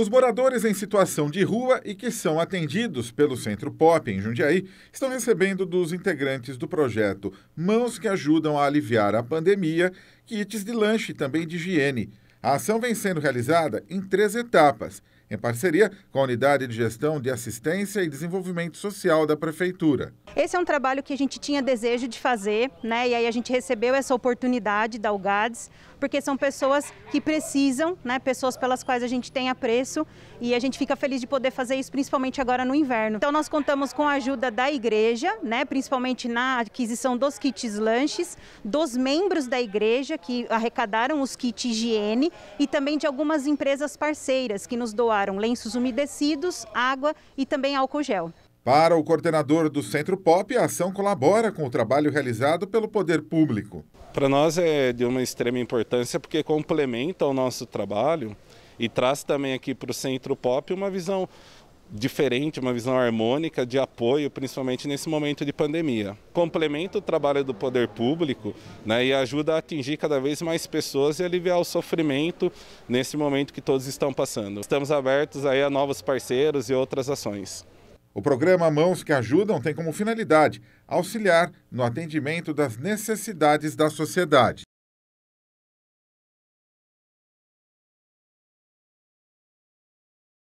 Os moradores em situação de rua e que são atendidos pelo Centro Pop em Jundiaí estão recebendo dos integrantes do projeto Mãos que Ajudam a Aliviar a Pandemia kits de lanche e também de higiene. A ação vem sendo realizada em três etapas em parceria com a Unidade de Gestão de Assistência e Desenvolvimento Social da Prefeitura. Esse é um trabalho que a gente tinha desejo de fazer, né? E aí a gente recebeu essa oportunidade da UGADES, porque são pessoas que precisam, né? Pessoas pelas quais a gente tem apreço e a gente fica feliz de poder fazer isso, principalmente agora no inverno. Então nós contamos com a ajuda da igreja, né? Principalmente na aquisição dos kits lanches, dos membros da igreja que arrecadaram os kits higiene e também de algumas empresas parceiras que nos doaram doaram lenços umedecidos, água e também álcool gel. Para o coordenador do Centro Pop, a ação colabora com o trabalho realizado pelo poder público. Para nós é de uma extrema importância porque complementa o nosso trabalho e traz também aqui para o Centro Pop uma visão diferente, uma visão harmônica de apoio, principalmente nesse momento de pandemia. Complementa o trabalho do poder público né, e ajuda a atingir cada vez mais pessoas e aliviar o sofrimento nesse momento que todos estão passando. Estamos abertos aí a novos parceiros e outras ações. O programa Mãos que Ajudam tem como finalidade auxiliar no atendimento das necessidades da sociedade.